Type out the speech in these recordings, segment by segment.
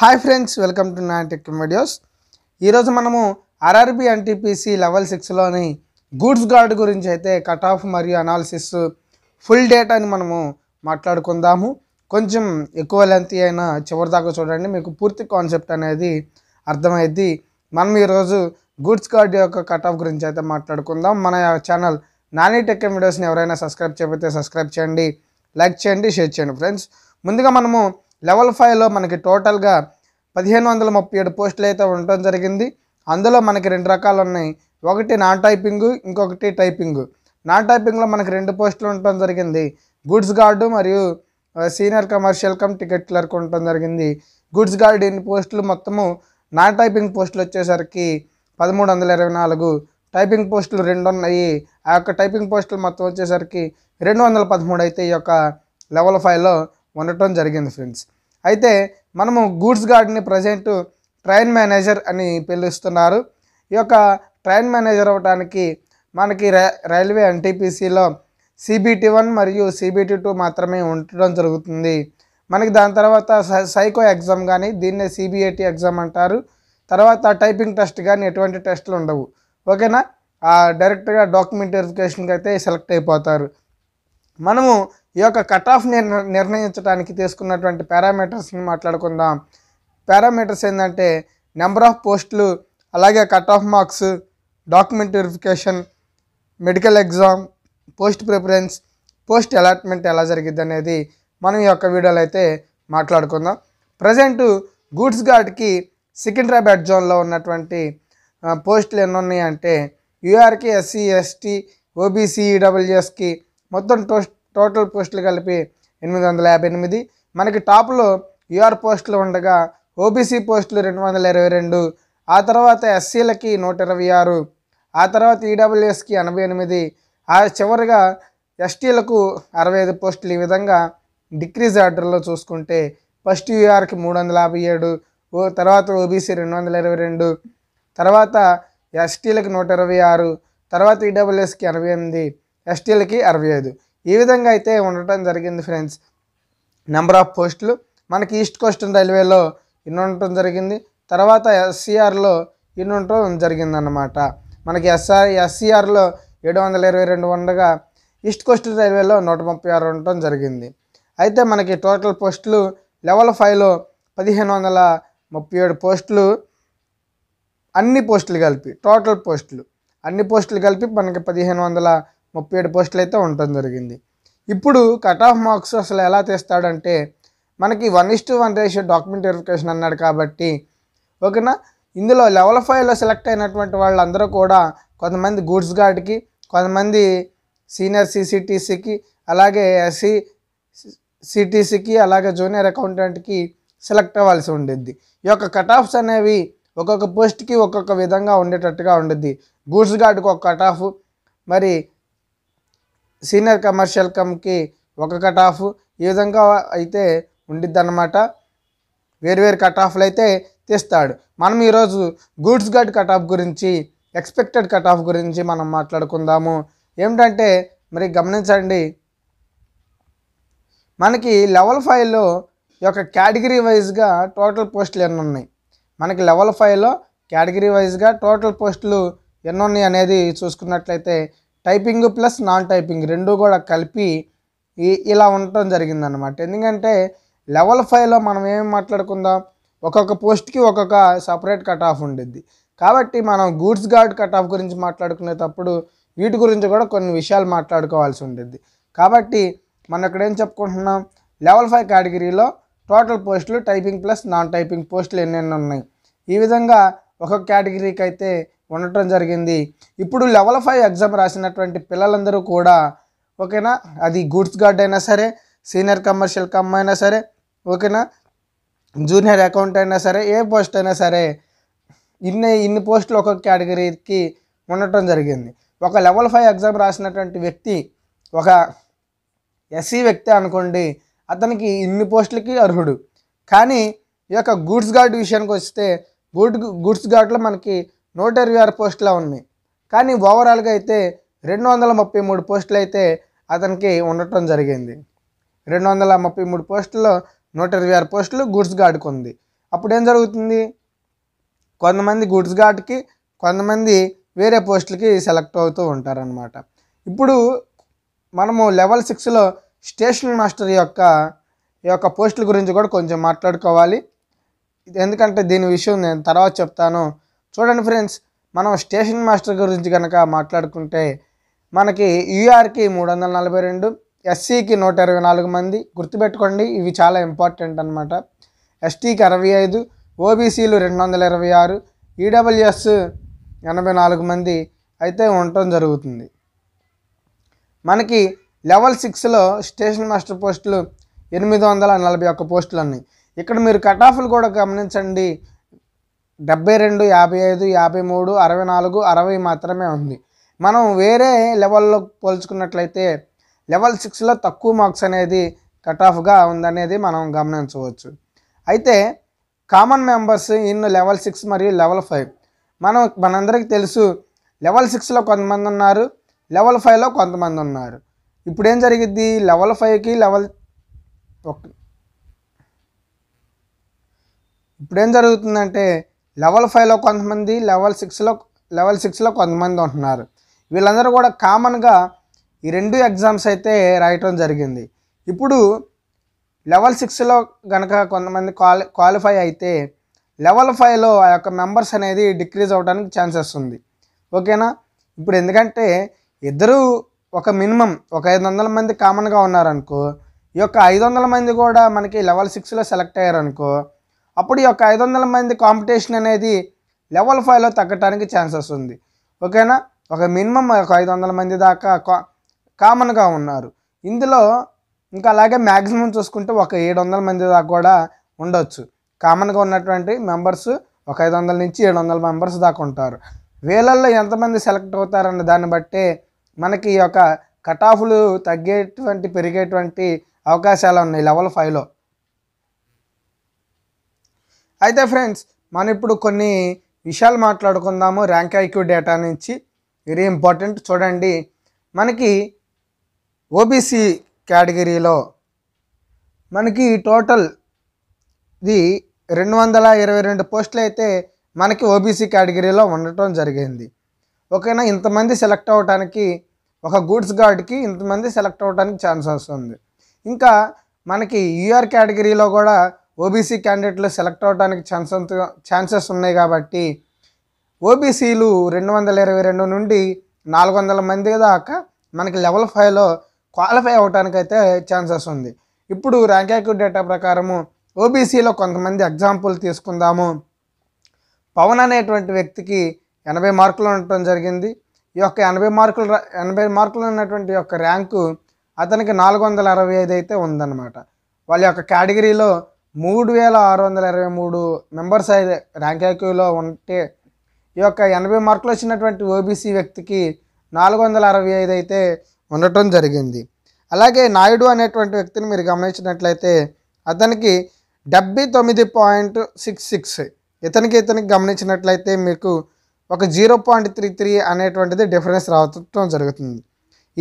hi friends welcome to నా tech videos ఈరోజు మనము ఆర్ఆర్బి ఎన్టీపీసీ లెవెల్ సిక్స్లోని గూడ్స్ గార్డ్ గురించి అయితే కట్ ఆఫ్ మరియు అనాలిసిస్ ఫుల్ డేటాని మనము మాట్లాడుకుందాము కొంచెం ఎక్కువ లెంత్ అయినా చివరి దాకా చూడండి మీకు పూర్తి కాన్సెప్ట్ అనేది అర్థమైద్ది మనం ఈరోజు గూడ్స్ గార్డ్ యొక్క కట్ ఆఫ్ గురించి అయితే మాట్లాడుకుందాం మన ఛానల్ నాని టెక్ వీడియోస్ని ఎవరైనా సబ్స్క్రైబ్ చేయకపోతే సబ్స్క్రైబ్ చేయండి లైక్ చేయండి షేర్ చేయండి ఫ్రెండ్స్ ముందుగా మనము లెవెల్ ఫైవ్లో మనకి టోటల్గా పదిహేను వందల ముప్పై ఏడు పోస్టులు అయితే ఉండటం జరిగింది అందులో మనకి రెండు రకాలు ఉన్నాయి ఒకటి నాన్ టైపింగ్ ఇంకొకటి టైపింగ్ నాన్ టైపింగ్లో మనకి రెండు పోస్టులు ఉండటం జరిగింది గుడ్స్ గార్డు మరియు senior commercial cum ticket clerk ఉండటం జరిగింది గుడ్స్ గార్డ్ ఇన్ని పోస్టులు మొత్తము నాన్ టైపింగ్ పోస్టులు వచ్చేసరికి పదమూడు వందల ఇరవై నాలుగు టైపింగ్ పోస్టులు రెండు ఉన్నాయి ఆ యొక్క టైపింగ్ పోస్టులు మొత్తం వచ్చేసరికి రెండు వందల పదమూడు అయితే ఈ యొక్క లెవెల్ ఫైవ్లో ఉండటం జరిగింది ఫ్రెండ్స్ అయితే మనము గూడ్స్ గార్డ్ని ప్రజెంట్ ట్రైన్ మేనేజర్ అని పిలుస్తున్నారు ఈ యొక్క ట్రైన్ మేనేజర్ అవ్వడానికి మనకి రైల్వే ఎన్టీపీసీలో సిబిటి వన్ మరియు సిబిటి టూ మాత్రమే ఉండటం జరుగుతుంది మనకి దాని తర్వాత సైకో ఎగ్జామ్ కానీ దీన్నే సిబిఐటి ఎగ్జామ్ అంటారు తర్వాత టైపింగ్ టెస్ట్ కానీ ఎటువంటి టెస్టులు ఉండవు ఓకేనా డైరెక్ట్గా డాక్యుమెంట్ వెరిఫికేషన్కి అయితే సెలెక్ట్ అయిపోతారు మనము ఈ యొక్క కట్ ఆఫ్ నిర్ణయించడానికి తీసుకున్నటువంటి పారామీటర్స్ని మాట్లాడుకుందాం పారామీటర్స్ ఏంటంటే నెంబర్ ఆఫ్ పోస్టులు అలాగే cut off marks document verification medical exam post preference post allotment ఎలా జరిగింది అనేది మనం ఈ యొక్క వీడియోలో అయితే మాట్లాడుకుందాం ప్రజెంటు గూడ్స్ గార్డ్కి సికింద్రాబాద్ జోన్లో ఉన్నటువంటి పోస్టులు ఎన్ని ఉన్నాయంటే యూఆర్కి e ఎస్సీ ఎస్టీ ఓబీసీ డబ్ల్యూఎస్కి మొత్తం టోస్ట్ టోటల్ పోస్టులు కలిపి ఎనిమిది వందల యాభై ఎనిమిది మనకి టాప్లో యూఆర్ పోస్టులు ఉండగా ఓబీసీ పోస్టులు రెండు వందల ఇరవై రెండు ఆ తర్వాత ఎస్సీలకి నూట ఇరవై ఆరు ఆ తర్వాత ఈడబ్ల్యూఎస్కి ఎనభై ఎనిమిది ఆ చివరిగా ఎస్టీలకు అరవై ఐదు పోస్టులు ఈ విధంగా డిక్రీజ్ ఆర్డర్లో చూసుకుంటే ఫస్ట్ యూఆర్కి మూడు వందల యాభై ఏడు ఓ తర్వాత ఓబీసీ రెండు వందల ఇరవై రెండు తర్వాత ఎస్టీలకు నూట ఇరవై ఆరు తర్వాత ఈడబ్ల్యూఎస్కి ఎనభై ఎనిమిది ఎస్టీలకి అరవై ఐదు ఈ విధంగా అయితే ఉండటం జరిగింది ఫ్రెండ్స్ నెంబర్ ఆఫ్ పోస్టులు మనకి ఈస్ట్ కోస్ట్ రైల్వేలో ఇన్ని ఉండటం జరిగింది తర్వాత ఎస్సీఆర్లో ఇన్ని ఉండటం అన్నమాట మనకి ఎస్ఆర్ ఎస్సీఆర్లో ఏడు వందల ఇరవై రెండు ఉండగా ఈస్ట్ కోస్ట్ రైల్వేలో నూట ముప్పై ఆరు ఉండటం జరిగింది అయితే మనకి టోటల్ పోస్టులు లెవెల్ ఫైవ్లో పదిహేను వందల ముప్పై ఏడు పోస్టులు అన్ని పోస్టులు కలిపి టోటల్ పోస్టులు అన్ని పోస్టులు కలిపి మనకి పదిహేను వందల ముప్పై ఏడు పోస్టులు అయితే ఉండటం జరిగింది ఇప్పుడు కట్ ఆఫ్ మార్క్స్ అసలు ఎలా తీస్తాడంటే మనకి one is two one ratio document verification అన్నాడు కాబట్టి ఓకేనా ఇందులో లెవెల్ ఫైవ్లో సెలెక్ట్ అయినటువంటి వాళ్ళందరూ కూడా కొంతమంది గూడ్స్ గార్డ్కి కొంతమంది సీనియర్ సిసిటీసీకి అలాగే ఎస్సీ సిటీసీకి అలాగే జూనియర్ అకౌంటెంట్కి సెలెక్ట్ అవ్వాల్సి ఉండిద్ది ఈ యొక్క కట్ ఆఫ్స్ అనేవి ఒక్కొక్క పోస్ట్కి ఒక్కొక్క విధంగా ఉండేటట్టుగా ఉండిద్ది గూడ్స్ గార్డ్కి ఒక కట్ ఆఫ్ మరి సీనియర్ కమర్షియల్ కమ్కి ఒక కట్ ఆఫ్ ఈ విధంగా అయితే ఉండిద్ది అనమాట వేరువేరు కట్ ఆఫ్లు అయితే తీస్తాడు మనం ఈరోజు గూడ్స్ గార్డ్ కట్ ఆఫ్ గురించి ఎక్స్పెక్టెడ్ కట్ ఆఫ్ గురించి మనం మాట్లాడుకుందాము ఏమిటంటే మరి గమనించండి మనకి లెవెల్ ఫైవ్లో ఈ యొక్క కేటగిరీ వైజ్గా టోటల్ పోస్టులు ఎన్ని ఉన్నాయి మనకి లెవెల్ ఫైవ్లో కేటగిరీ వైజ్గా టోటల్ పోస్టులు ఎన్ని ఉన్నాయి అనేది చూసుకున్నట్లయితే టైపింగ్ ప్లస్ నాన్ టైపింగ్ రెండు కూడా కలిపి ఇలా ఉండటం జరిగిందనమాట ఎందుకంటే లెవెల్ ఫైవ్లో మనం ఏం మాట్లాడుకుందాం ఒక్కొక్క పోస్ట్కి ఒక్కొక్క సపరేట్ కట్ ఆఫ్ ఉండిద్ది కాబట్టి మనం గూడ్స్ గార్డ్ కట్ ఆఫ్ గురించి మాట్లాడుకునేటప్పుడు వీటి గురించి కూడా కొన్ని విషయాలు మాట్లాడుకోవాల్సి ఉంటుంది కాబట్టి మనం ఇక్కడ ఏం చెప్పుకుంటున్నాం లెవెల్ ఫైవ్ కేటగిరీలో టోటల్ పోస్టులు టైపింగ్ ప్లస్ నాన్ టైపింగ్ పోస్టులు ఎన్నెన్ని ఉన్నాయి ఈ విధంగా ఒక్కొక్క కేటగిరీకి అయితే ఉండటం జరిగింది ఇప్పుడు లెవెల్ ఫైవ్ ఎగ్జామ్ రాసినటువంటి పిల్లలందరూ కూడా ఓకేనా అది గూడ్స్ గార్డ్ అయినా సరే సీనియర్ కమర్షియల్ కమ్ అయినా సరే ఓకేనా జూనియర్ అకౌంట్ అయినా సరే ఏ పోస్ట్ అయినా సరే ఇన్ని ఇన్ని పోస్టులు ఒక్కొక్క కేటగిరీకి ఉండటం జరిగింది ఒక లెవెల్ ఫైవ్ ఎగ్జామ్ రాసినటువంటి వ్యక్తి ఒక ఎస్సీ వ్యక్తి అనుకోండి అతనికి ఇన్ని పోస్టులకి అర్హుడు కానీ ఈ యొక్క గూడ్స్ గార్డ్ విషయానికి వస్తే గూడ్ గూడ్స్ గార్డ్లో మనకి నూట ఇరవై ఆరు పోస్టులు ఉన్నాయి కానీ ఓవరాల్గా అయితే రెండు వందల ముప్పై మూడు పోస్టులు అయితే అతనికి ఉండటం జరిగింది రెండు వందల ముప్పై మూడు పోస్టుల్లో నూట ఇరవై ఆరు పోస్టులు గూడ్స్ గార్డ్కి ఉంది అప్పుడు ఏం జరుగుతుంది కొంతమంది గూడ్స్ గార్డ్కి కొంతమంది వేరే పోస్టులకి సెలెక్ట్ అవుతూ ఉంటారనమాట ఇప్పుడు మనము లెవెల్ సిక్స్లో స్టేషన్ మాస్టర్ యొక్క ఈ యొక్క పోస్టుల గురించి కూడా కొంచెం మాట్లాడుకోవాలి ఎందుకంటే దీని విషయం నేను తర్వాత చెప్తాను చూడండి ఫ్రెండ్స్ మనం స్టేషన్ మాస్టర్ గురించి కనుక మాట్లాడుకుంటే మనకి యూఆర్కి మూడు వందల నలభై రెండు ఎస్సీకి నూట ఇరవై నాలుగు మంది గుర్తుపెట్టుకోండి ఇవి చాలా ఇంపార్టెంట్ అనమాట ఎస్టీకి అరవై ఐదు ఓబీసీలు రెండు వందల ఇరవై ఆరు ఈడబ్ల్యూఎస్ ఎనభై నాలుగు మంది అయితే ఉండటం జరుగుతుంది మనకి లెవెల్ సిక్స్లో స్టేషన్ మాస్టర్ పోస్టులు ఎనిమిది వందల నలభై ఒక్క పోస్టులు ఉన్నాయి ఇక్కడ మీరు కట్ ఆఫ్లు కూడా గమనించండి డెబ్బై రెండు యాభై ఐదు యాభై మూడు అరవై నాలుగు అరవై మాత్రమే ఉంది మనం వేరే లెవెల్లో పోల్చుకున్నట్లయితే లెవెల్ సిక్స్లో తక్కువ మార్క్స్ అనేది కట్ ఆఫ్గా ఉందనేది మనం గమనించవచ్చు అయితే common members in level six మరియు లెవెల్ ఫైవ్ మనం మనందరికీ తెలుసు లెవెల్ సిక్స్లో కొంతమంది ఉన్నారు లెవెల్ ఫైవ్లో కొంతమంది ఉన్నారు ఇప్పుడు ఏం జరిగింది లెవెల్ ఫైవ్కి లెవెల్ ఇప్పుడు ఏం జరుగుతుందంటే లెవెల్ ఫైవ్లో కొంతమంది లెవెల్ సిక్స్లో లెవెల్ సిక్స్లో కొంతమంది ఉంటున్నారు వీళ్ళందరూ కూడా కామన్గా ఈ రెండు ఎగ్జామ్స్ అయితే రాయటం జరిగింది ఇప్పుడు లెవెల్ సిక్స్లో కనుక కొంతమంది క్వాలి క్వాలిఫై అయితే లెవెల్ ఫైవ్లో ఆ యొక్క మెంబర్స్ అనేది డిక్రీజ్ అవడానికి ఛాన్సెస్ ఉంది ఓకేనా ఇప్పుడు ఎందుకంటే ఇద్దరు ఒక మినిమం ఒక ఐదు వందల మంది కామన్గా ఉన్నారనుకో ఈ యొక్క ఐదు వందల మంది కూడా మనకి లెవెల్ సిక్స్లో సెలెక్ట్ అయ్యారనుకో అప్పుడు ఈ యొక్క ఐదు వందల మంది కాంపిటీషన్ అనేది లెవెల్ ఫైవ్లో తగ్గటానికి ఛాన్సెస్ ఉంది ఓకేనా ఒక మినిమం ఒక ఐదు వందల మంది దాకా కామన్గా ఉన్నారు ఇందులో ఇంకా అలాగే మ్యాక్సిమం చూసుకుంటే ఒక ఏడు వందల మంది దాకా కూడా ఉండొచ్చు కామన్గా ఉన్నటువంటి మెంబర్స్ ఒక ఐదు వందల నుంచి ఏడు వందల మెంబర్స్ దాకా ఉంటారు వేలల్లో ఎంతమంది సెలెక్ట్ అవుతారన్న దాన్ని బట్టే మనకి ఈ యొక్క కట్ ఆఫ్లు తగ్గేటువంటి పెరిగేటువంటి అవకాశాలు ఉన్నాయి లెవెల్ ఫైవ్లో అయితే ఫ్రెండ్స్ మనం ఇప్పుడు కొన్ని విషయాలు మాట్లాడుకుందాము ర్యాంక్ ఐక్యూ డేటా నుంచి వెరీ ఇంపార్టెంట్ చూడండి మనకి ఓబీసీ కేటగిరీలో మనకి టోటల్ ఇది రెండు వందల ఇరవై రెండు పోస్టులు అయితే మనకి ఓబీసీ కేటగిరీలో ఉండటం జరిగింది ఓకేనా ఇంతమంది సెలెక్ట్ అవ్వటానికి ఒక గూడ్స్ గార్డ్కి ఇంతమంది సెలెక్ట్ అవ్వడానికి ఛాన్స్ వస్తుంది ఇంకా మనకి యూఆర్ కేటగిరీలో కూడా ఓబీసీ క్యాండిడేట్లు సెలెక్ట్ అవడానికి ఛాన్స్ ఛాన్సెస్ ఉన్నాయి కాబట్టి ఓబీసీలు రెండు వందల ఇరవై రెండు నుండి నాలుగు వందల మంది దాకా మనకి లెవెల్ ఫైవ్లో క్వాలిఫై అయితే ఛాన్సెస్ ఉంది ఇప్పుడు ర్యాంక్ యాక్టివ్ డేటా ప్రకారము ఓబీసీలో కొంతమంది ఎగ్జాంపుల్ తీసుకుందాము పవన్ అనేటువంటి వ్యక్తికి ఎనభై మార్కులు ఉండటం జరిగింది ఈ యొక్క ఎనభై మార్కులు ఎనభై మార్కులు ఉన్నటువంటి యొక్క ర్యాంకు అతనికి నాలుగు వందల అరవై ఐదు అయితే ఉందన్నమాట వాళ్ళ యొక్క కేటగిరీలో మూడు వేల ఆరు వందల ఇరవై మూడు మెంబర్స్ అయితే ర్యాంక్ ఐక్యూలో ఉంటే ఈ యొక్క ఎనభై మార్కులు వచ్చినటువంటి ఓబీసీ వ్యక్తికి నాలుగు వందల అరవై ఐదు అయితే ఉండటం జరిగింది అలాగే నాయుడు అనేటువంటి వ్యక్తిని మీరు గమనించినట్లయితే అతనికి డెబ్బై తొమ్మిది పాయింట్ సిక్స్ సిక్స్ ఇతనికి ఇతనికి గమనించినట్లయితే మీకు ఒక జీరో పాయింట్ త్రీ త్రీ అనేటువంటిది డిఫరెన్స్ రావటం జరుగుతుంది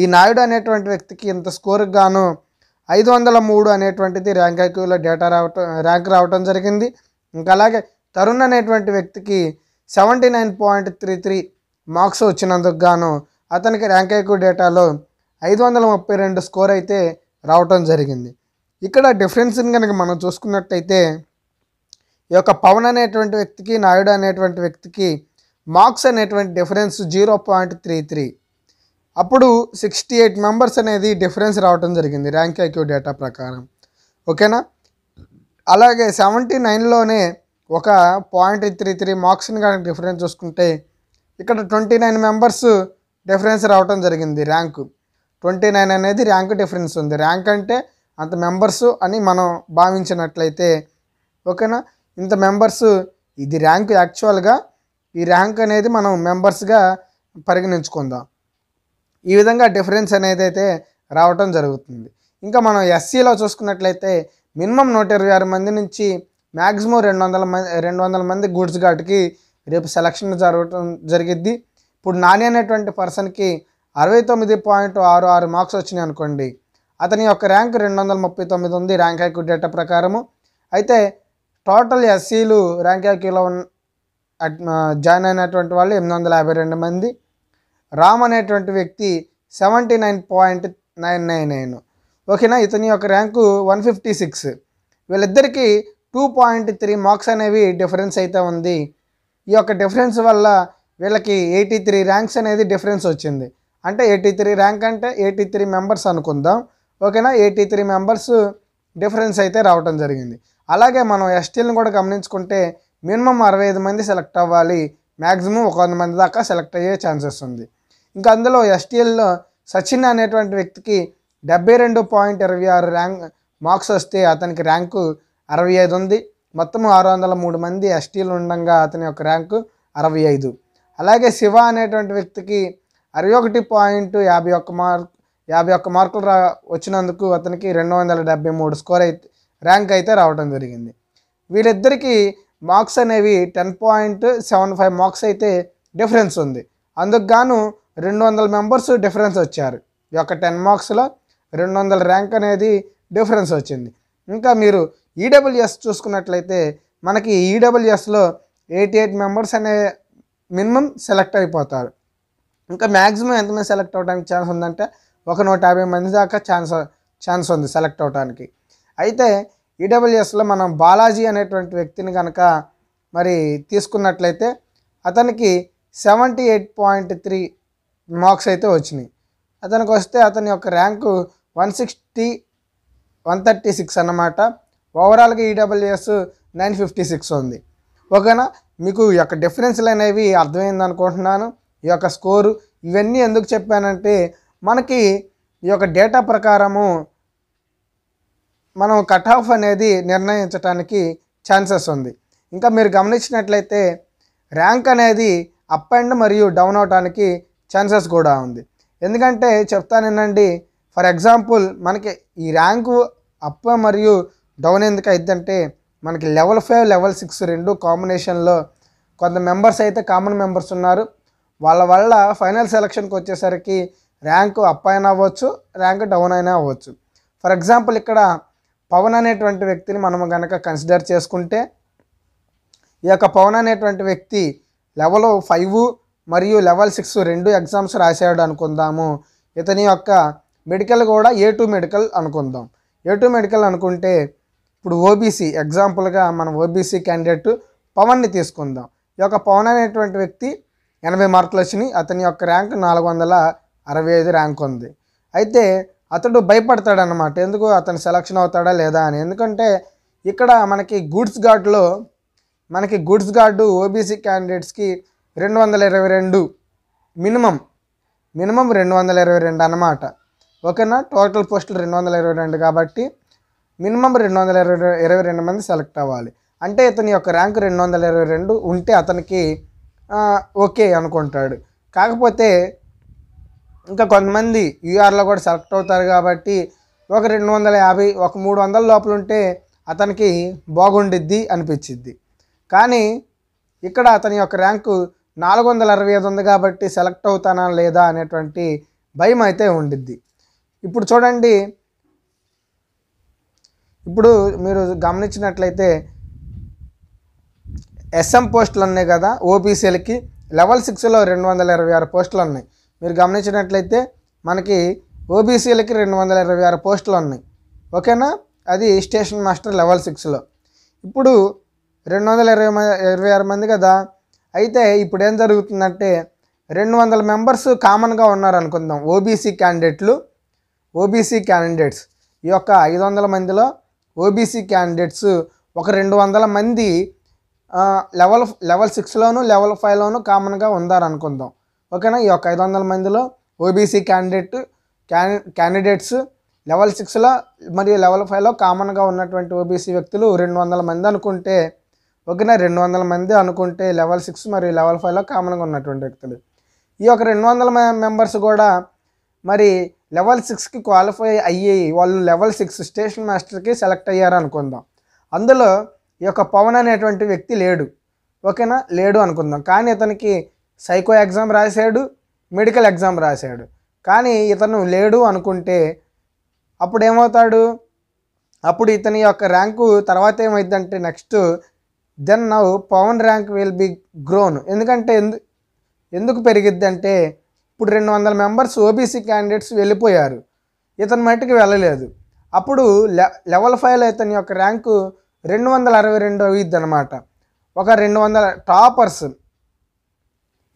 ఈ నాయుడు అనేటువంటి వ్యక్తికి ఇంత స్కోర్కి గాను ఐదు వందల మూడు అనేటువంటిది ర్యాంక్ ఐక్యూలో డేటా రావటం ర్యాంక్ రావటం జరిగింది ఇంకా అలాగే తరుణ్ అనేటువంటి వ్యక్తికి seventy nine point three three marks వచ్చినందుకు గాను అతనికి ర్యాంక్ ఐక్యూ డేటాలో ఐదు వందల ముప్పై రెండు స్కోర్ అయితే రావటం జరిగింది ఇక్కడ డిఫరెన్స్ని కనుక మనం చూసుకున్నట్టయితే ఈ యొక్క పవన్ అనేటువంటి వ్యక్తికి నాయుడు అనేటువంటి వ్యక్తికి మార్క్స్ అనేటువంటి difference zero point three three అప్పుడు సిక్స్టీ ఎయిట్ మెంబర్స్ అనేది డిఫరెన్స్ రావటం జరిగింది ర్యాంక్ ఐక్యూ డేటా ప్రకారం ఓకేనా అలాగే సెవెంటీ నైన్లోనే ఒక పాయింట్ త్రీ త్రీ మార్క్స్ని కనుక డిఫరెన్స్ చూసుకుంటే ఇక్కడ ట్వంటీ నైన్ మెంబర్స్ డిఫరెన్స్ రావటం జరిగింది ర్యాంకు ట్వంటీ నైన్ అనేది ర్యాంక్ డిఫరెన్స్ ఉంది ర్యాంక్ అంటే అంత మెంబర్స్ అని మనం భావించినట్లయితే ఓకేనా ఇంత మెంబర్స్ ఇది ర్యాంక్ యాక్చువల్గా ఈ ర్యాంక్ అనేది మనం మెంబర్స్గా పరిగణించుకుందాం ఈ విధంగా డిఫరెన్స్ అనేది అయితే రావటం జరుగుతుంది ఇంకా మనం ఎస్సీలో చూసుకున్నట్లయితే మినిమం నూట ఇరవై ఆరు మంది నుంచి మ్యాక్సిమం రెండు వందల మంది రెండు వందల మంది గూడ్స్ ఘాట్కి రేపు సెలక్షన్ జరగటం జరిగిద్ది ఇప్పుడు నాని అనేటువంటి పర్సన్కి అరవై తొమ్మిది పాయింట్ ఆరు ఆరు మార్క్స్ వచ్చినాయి అనుకోండి అతని యొక్క ర్యాంక్ రెండు వందల ముప్పై తొమ్మిది ఉంది ర్యాంక్ ఐక్యూ డేటా ప్రకారము అయితే టోటల్ ఎస్సీలు ర్యాంక్ ఐక్యూలో జాయిన్ అయినటువంటి వాళ్ళు ఎనిమిది వందల యాభై రెండు మంది రామ్ అనేటువంటి వ్యక్తి seventy nine point nine nine nine ఓకేనా ఇతని యొక్క ర్యాంకు వన్ ఫిఫ్టీ సిక్స్ వీళ్ళిద్దరికీ టూ పాయింట్ త్రీ మార్క్స్ అనేవి డిఫరెన్స్ అయితే ఉంది ఈ యొక్క డిఫరెన్స్ వల్ల వీళ్ళకి ఎయిటీ త్రీ ర్యాంక్స్ అనేది డిఫరెన్స్ వచ్చింది అంటే ఎయిటీ త్రీ ర్యాంక్ అంటే ఎయిటీ త్రీ మెంబర్స్ అనుకుందాం ఓకేనా ఎయిటీ త్రీ మెంబర్స్ డిఫరెన్స్ అయితే రావటం జరిగింది అలాగే మనం ఎస్టీలను కూడా గమనించుకుంటే మినిమం అరవై ఐదు మంది సెలెక్ట్ అవ్వాలి మ్యాక్సిమం ఒక వంద మంది దాకా సెలెక్ట్ అయ్యే ఛాన్సెస్ ఉంది ఇంకా అందులో ఎస్టీఎల్లో సచిన్ అనేటువంటి వ్యక్తికి డెబ్బై రెండు పాయింట్ ఇరవై ఆరు ర్యాంక్ మార్క్స్ వస్తే అతనికి ర్యాంకు అరవై ఐదు ఉంది మొత్తం ఆరు వందల మూడు మంది ఎస్టీలు ఉండగా అతని యొక్క ర్యాంకు అరవై ఐదు అలాగే శివ అనేటువంటి వ్యక్తికి అరవై ఒకటి పాయింట్ యాభై ఒక్క మార్క్ యాభై ఒక్క మార్కులు రా వచ్చినందుకు అతనికి రెండు వందల డెబ్బై మూడు స్కోర్ అయితే ర్యాంక్ అయితే రావడం జరిగింది వీళ్ళిద్దరికీ మార్క్స్ అనేవి ten point seven five marks అయితే డిఫరెన్స్ ఉంది అందుకు గాను రెండు వందల మెంబర్స్ డిఫరెన్స్ వచ్చారు ఈ యొక్క టెన్ మార్క్స్లో రెండు వందల ర్యాంక్ అనేది డిఫరెన్స్ వచ్చింది ఇంకా మీరు ఈడబ్ల్యూఎస్ చూసుకున్నట్లయితే మనకి ఈడబ్ల్యూఎస్లో ఎయిటీ ఎయిట్ మెంబర్స్ అనే మినిమం సెలెక్ట్ అయిపోతారు ఇంకా మ్యాక్సిమం ఎంతమంది సెలెక్ట్ అవడానికి ఛాన్స్ ఉందంటే ఒక నూట యాభై మంది దాకా ఛాన్స్ ఛాన్స్ ఉంది సెలెక్ట్ అవడానికి అయితే ఈడబ్ల్యూఎస్లో మనం బాలాజీ అనేటువంటి వ్యక్తిని కనుక మరి తీసుకున్నట్లయితే అతనికి seventy eight point three marks అయితే వచ్చినాయి అతనికి వస్తే అతని యొక్క rank one sixty one thirty six అన్నమాట ఓవరాల్గా EWS e nine fifty six ఉంది ఓకేనా మీకు ఈ యొక్క డిఫరెన్స్లు అనేవి అర్థమైంది అనుకుంటున్నాను ఈ యొక్క స్కోరు ఇవన్నీ ఎందుకు చెప్పానంటే మనకి ఈ యొక్క డేటా ప్రకారము మనం కట్ ఆఫ్ అనేది నిర్ణయించడానికి ఛాన్సెస్ ఉంది ఇంకా మీరు గమనించినట్లయితే ర్యాంక్ అనేది అప్ అండ్ మరియు డౌన్ అవడానికి ఛాన్సెస్ కూడా ఉంది ఎందుకంటే చెప్తానేనండి ఫర్ ఎగ్జాంపుల్ మనకి ఈ ర్యాంకు అప్ మరియు డౌన్ ఎందుకు అయిందంటే మనకి లెవెల్ ఫైవ్ లెవెల్ సిక్స్ రెండు కాంబినేషన్లో కొంత మెంబర్స్ అయితే కామన్ మెంబర్స్ ఉన్నారు వాళ్ళ వల్ల ఫైనల్ సెలక్షన్కి వచ్చేసరికి ర్యాంకు అప్ అయినా అవ్వచ్చు ర్యాంక్ డౌన్ అయినా అవ్వచ్చు ఫర్ ఎగ్జాంపుల్ ఇక్కడ పవన్ అనేటువంటి వ్యక్తిని మనం కనుక కన్సిడర్ చేసుకుంటే ఈ యొక్క పవన్ అనేటువంటి వ్యక్తి లెవెల్ ఫైవ్ మరియు లెవెల్ సిక్స్ రెండు ఎగ్జామ్స్ రాశాడు అనుకుందాము ఇతని యొక్క మెడికల్ కూడా ఏ టూ మెడికల్ అనుకుందాం ఏ టూ మెడికల్ అనుకుంటే ఇప్పుడు ఓబీసీ ఎగ్జాంపుల్గా మనం ఓబీసీ క్యాండిడేట్ పవన్ని తీసుకుందాం ఈ యొక్క పవన్ అనేటువంటి వ్యక్తి ఎనభై మార్కులు వచ్చినాయి అతని యొక్క ర్యాంక్ నాలుగు వందల అరవై ఐదు ర్యాంక్ ఉంది అయితే అతడు భయపడతాడనమాట ఎందుకు అతను సెలక్షన్ అవుతాడా లేదా అని ఎందుకంటే ఇక్కడ మనకి గూడ్స్ గార్డ్లో మనకి గూడ్స్ గార్డు ఓబీసీ క్యాండిడేట్స్కి రెండు వందల ఇరవై రెండు మినిమం మినిమం రెండు వందల ఇరవై రెండు అన్నమాట ఓకేనా టోటల్ పోస్టులు రెండు వందల ఇరవై రెండు కాబట్టి మినిమం రెండు వందల ఇరవై ఇరవై రెండు మంది సెలెక్ట్ అవ్వాలి అంటే ఇతని యొక్క ర్యాంక్ రెండు వందల ఇరవై రెండు ఉంటే అతనికి ఓకే అనుకుంటాడు కాకపోతే ఇంకా కొంతమంది యూఆర్లో కూడా సెలెక్ట్ అవుతారు కాబట్టి ఒక రెండు వందల యాభై ఒక మూడు వందల లోపల ఉంటే అతనికి బాగుండిద్ది అనిపించిద్ది కానీ ఇక్కడ అతని యొక్క ర్యాంకు నాలుగు వందల అరవై ఐదు ఉంది కాబట్టి సెలెక్ట్ అవుతానా లేదా అనేటువంటి భయం అయితే ఉండిద్ది ఇప్పుడు చూడండి ఇప్పుడు మీరు గమనించినట్లయితే ఎస్ఎం పోస్టులు ఉన్నాయి కదా ఓబీసీలకి లెవెల్ సిక్స్లో రెండు వందల ఇరవై ఆరు పోస్టులు ఉన్నాయి మీరు గమనించినట్లయితే మనకి ఓబీసీలకి రెండు వందల ఇరవై ఆరు పోస్టులు ఉన్నాయి ఓకేనా అది స్టేషన్ మాస్టర్ లెవెల్ సిక్స్లో ఇప్పుడు రెండు వందల ఇరవై ఇరవై ఆరు మంది కదా అయితే ఇప్పుడు ఏం జరుగుతుందంటే రెండు వందల మెంబర్స్ కామన్గా ఉన్నారనుకుందాం ఓబీసీ క్యాండిడేట్లు ఓబీసీ క్యాండిడేట్స్ ఈ యొక్క ఐదు వందల మందిలో ఓబీసీ క్యాండిడేట్స్ ఒక రెండు వందల మంది లెవెల్ లెవెల్ సిక్స్లోను లెవెల్ ఫైవ్లోను కామన్గా అనుకుందాం ఓకేనా ఈ యొక్క ఐదు వందల మందిలో ఓబీసీ క్యాండిడేట్ క్యాండిడేట్స్ లెవెల్ సిక్స్లో మరియు లెవెల్ ఫైవ్లో కామన్గా ఉన్నటువంటి ఓబీసీ వ్యక్తులు రెండు వందల మంది అనుకుంటే ఓకేనా రెండు వందల మంది అనుకుంటే లెవెల్ సిక్స్ మరియు లెవెల్ ఫైవ్లో కామన్గా ఉన్నటువంటి వ్యక్తులు ఈ యొక్క రెండు వందల మెంబర్స్ కూడా మరి లెవెల్ సిక్స్కి క్వాలిఫై అయ్యి వాళ్ళు లెవెల్ సిక్స్ స్టేషన్ మాస్టర్కి సెలెక్ట్ అయ్యారు అనుకుందాం అందులో ఈ యొక్క పవన్ అనేటువంటి వ్యక్తి లేడు ఓకేనా లేడు అనుకుందాం కానీ ఇతనికి సైకో ఎగ్జామ్ రాశాడు మెడికల్ ఎగ్జామ్ రాశాడు కానీ ఇతను లేడు అనుకుంటే అప్పుడు ఏమవుతాడు అప్పుడు ఇతని యొక్క ర్యాంకు తర్వాత ఏమైందంటే నెక్స్ట్ దెన్ నవ్వు Pavan rank will be grown ఎందుకంటే ఎందు ఎందుకు పెరిగిద్ది అంటే ఇప్పుడు రెండు వందల మెంబర్స్ ఓబీసీ క్యాండిడేట్స్ వెళ్ళిపోయారు ఇతని మట్టుకు వెళ్ళలేదు అప్పుడు లెవెల్ ఫైవ్లో ఇతని యొక్క ర్యాంకు రెండు వందల అరవై రెండు అవుద్ది అనమాట ఒక రెండు వందల టాపర్స్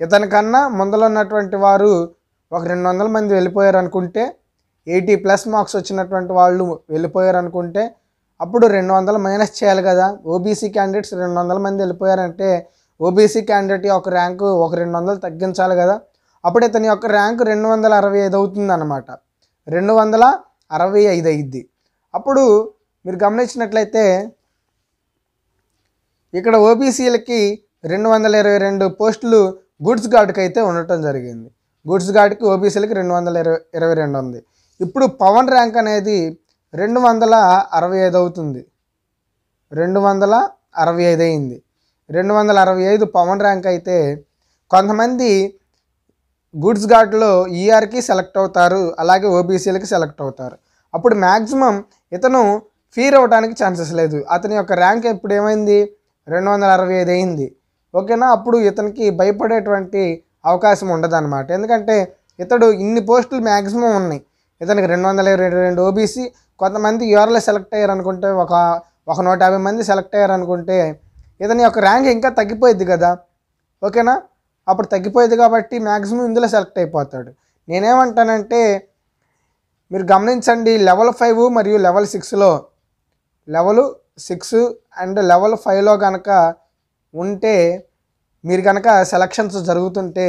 ఇతనికన్నా ముందలో ఉన్నటువంటి వారు ఒక రెండు వందల మంది వెళ్ళిపోయారు అనుకుంటే ఎయిటీ ప్లస్ మార్క్స్ వచ్చినటువంటి వాళ్ళు వెళ్ళిపోయారు అనుకుంటే అప్పుడు రెండు వందలు మైనస్ చేయాలి కదా ఓబీసీ క్యాండిడేట్స్ రెండు వందల మంది వెళ్ళిపోయారంటే ఓబీసీ క్యాండిడేట్ యొక్క ర్యాంకు ఒక రెండు వందలు తగ్గించాలి కదా అప్పుడు ఇతని యొక్క ర్యాంకు రెండు వందల అరవై ఐదు అవుతుంది అనమాట రెండు వందల అరవై ఐదు అయింది అప్పుడు మీరు గమనించినట్లయితే ఇక్కడ ఓబీసీలకి రెండు వందల ఇరవై రెండు పోస్టులు గుడ్స్ గార్డ్కి అయితే ఉండటం జరిగింది గుడ్స్ గార్డ్కి ఓబీసీలకి రెండు వందల ఇరవై ఇరవై రెండు ఉంది ఇప్పుడు పవన్ ర్యాంక్ అనేది రెండు వందల అరవై ఐదు అవుతుంది రెండు వందల అరవై ఐదు అయింది రెండు వందల అరవై ఐదు పవన్ ర్యాంక్ అయితే కొంతమంది గుడ్స్ ఘాట్లో ఈఆర్కి సెలెక్ట్ అవుతారు అలాగే ఓబీసీలకి సెలెక్ట్ అవుతారు అప్పుడు మ్యాక్సిమం ఇతను ఫీర్ అవ్వడానికి ఛాన్సెస్ లేదు అతని యొక్క ర్యాంక్ ఇప్పుడు ఏమైంది రెండు వందల అరవై ఐదు అయింది ఓకేనా అప్పుడు ఇతనికి భయపడేటువంటి అవకాశం ఉండదన్నమాట ఎందుకంటే ఇతడు ఇన్ని పోస్టులు మ్యాక్సిమం ఉన్నాయి ఇతనికి రెండు వందల ఇరవై రెండు ఓబీసీ కొంతమంది యూఆర్లో సెలెక్ట్ అయ్యారు అనుకుంటే ఒక ఒక నూట యాభై మంది సెలెక్ట్ అయ్యారు అనుకుంటే ఇతని యొక్క ర్యాంక్ ఇంకా తగ్గిపోయింది కదా ఓకేనా అప్పుడు తగ్గిపోయేది కాబట్టి మ్యాక్సిమం ఇందులో సెలెక్ట్ అయిపోతాడు నేనేమంటానంటే మీరు గమనించండి లెవెల్ ఫైవ్ మరియు లెవెల్ సిక్స్లో లెవెల్ సిక్స్ అండ్ లెవెల్ ఫైవ్లో కనుక ఉంటే మీరు కనుక సెలక్షన్స్ జరుగుతుంటే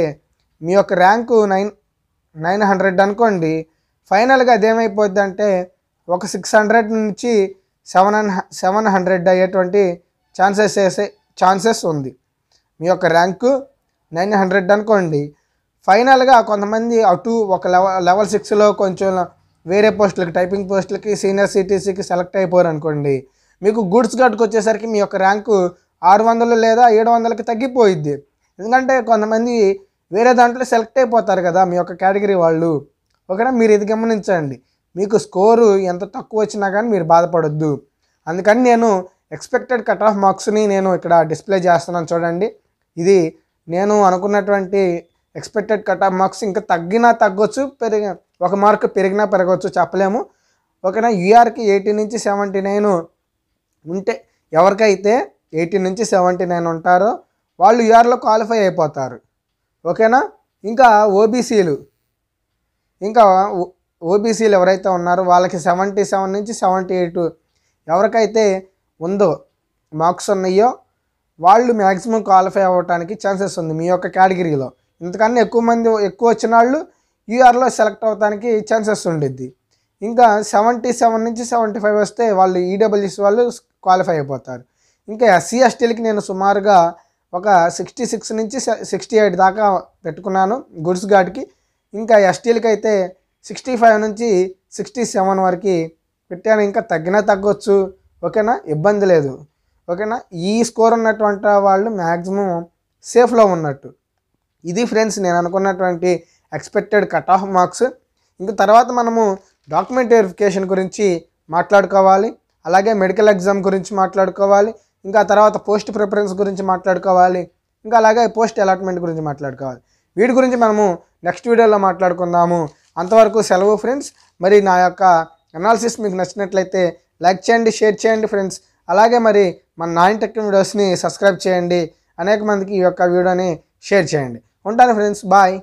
మీ యొక్క ర్యాంకు నైన్ నైన్ హండ్రెడ్ అనుకోండి ఫైనల్గా అదేమైపోద్ది అంటే ఒక సిక్స్ హండ్రెడ్ నుంచి సెవెన్ సెవెన్ హండ్రెడ్ అయ్యేటువంటి ఛాన్సెస్ వేసే ఛాన్సెస్ ఉంది మీ యొక్క ర్యాంకు నైన్ హండ్రెడ్ అనుకోండి ఫైనల్గా కొంతమంది అటు ఒక లెవెల్ లెవెల్ సిక్స్లో కొంచెం వేరే పోస్టులకి టైపింగ్ పోస్టులకి సీనియర్ సిటీసీకి సెలెక్ట్ అయిపోరు అనుకోండి మీకు గుడ్స్ గార్డ్కి వచ్చేసరికి మీ యొక్క ర్యాంకు ఆరు వందలు లేదా ఏడు వందలకి తగ్గిపోయిద్ది ఎందుకంటే కొంతమంది వేరే దాంట్లో సెలెక్ట్ అయిపోతారు కదా మీ యొక్క కేటగిరీ వాళ్ళు ఒకటే మీరు ఇది గమనించండి మీకు స్కోరు ఎంత తక్కువ వచ్చినా కానీ మీరు బాధపడొద్దు అందుకని నేను ఎక్స్పెక్టెడ్ కట్ ఆఫ్ మార్క్స్ని నేను ఇక్కడ డిస్ప్లే చేస్తున్నాను చూడండి ఇది నేను అనుకున్నటువంటి ఎక్స్పెక్టెడ్ కట్ ఆఫ్ మార్క్స్ ఇంకా తగ్గినా తగ్గొచ్చు పెరిగి ఒక మార్క్ పెరిగినా పెరగవచ్చు చెప్పలేము ఓకేనా యూఆర్కి ఎయిటీ నుంచి సెవెంటీ నైన్ ఉంటే ఎవరికైతే ఎయిటీ నుంచి సెవెంటీ నైన్ ఉంటారో వాళ్ళు యూఆర్లో క్వాలిఫై అయిపోతారు ఓకేనా ఇంకా ఓబీసీలు ఇంకా ఓబీసీలు ఎవరైతే ఉన్నారో వాళ్ళకి సెవెంటీ సెవెన్ నుంచి సెవెంటీ ఎయిట్ ఎవరికైతే ఉందో మార్క్స్ ఉన్నాయో వాళ్ళు మ్యాక్సిమం క్వాలిఫై అవ్వడానికి ఛాన్సెస్ ఉంది మీ యొక్క కేటగిరీలో ఇంతకన్నా ఎక్కువ మంది ఎక్కువ వచ్చిన వాళ్ళు యూఆర్లో సెలెక్ట్ అవ్వడానికి ఛాన్సెస్ ఉండిద్ది ఇంకా సెవెంటీ సెవెన్ నుంచి సెవెంటీ ఫైవ్ వస్తే వాళ్ళు ఈడబ్ల్యూఎస్ వాళ్ళు క్వాలిఫై అయిపోతారు ఇంకా ఎస్సీ ఎస్టీలకి నేను సుమారుగా ఒక సిక్స్టీ సిక్స్ నుంచి సిక్స్టీ ఎయిట్ దాకా పెట్టుకున్నాను గుడ్స్ గార్డ్కి ఇంకా ఎస్టీలకి అయితే సిక్స్టీ ఫైవ్ నుంచి సిక్స్టీ సెవెన్ వరకు పెట్టాను ఇంకా తగ్గినా తగ్గొచ్చు ఓకేనా ఇబ్బంది లేదు ఓకేనా ఈ స్కోర్ ఉన్నటువంటి వాళ్ళు మ్యాక్సిమం సేఫ్లో ఉన్నట్టు ఇది ఫ్రెండ్స్ నేను అనుకున్నటువంటి ఎక్స్పెక్టెడ్ కట్ ఆఫ్ మార్క్స్ ఇంకా తర్వాత మనము డాక్యుమెంట్ వెరిఫికేషన్ గురించి మాట్లాడుకోవాలి అలాగే మెడికల్ ఎగ్జామ్ గురించి మాట్లాడుకోవాలి ఇంకా తర్వాత పోస్ట్ ప్రిఫరెన్స్ గురించి మాట్లాడుకోవాలి ఇంకా అలాగే పోస్ట్ అలాట్మెంట్ గురించి మాట్లాడుకోవాలి వీటి గురించి మనము నెక్స్ట్ వీడియోలో మాట్లాడుకుందాము అంతవరకు సెలవు ఫ్రెండ్స్ మరి నా యొక్క అనాలిసిస్ మీకు నచ్చినట్లయితే లైక్ చేయండి షేర్ చేయండి ఫ్రెండ్స్ అలాగే మరి మన నాయన్ టెక్ వీడియోస్ని సబ్స్క్రైబ్ చేయండి అనేక మందికి ఈ యొక్క వీడియోని షేర్ చేయండి ఉంటాను ఫ్రెండ్స్ బాయ్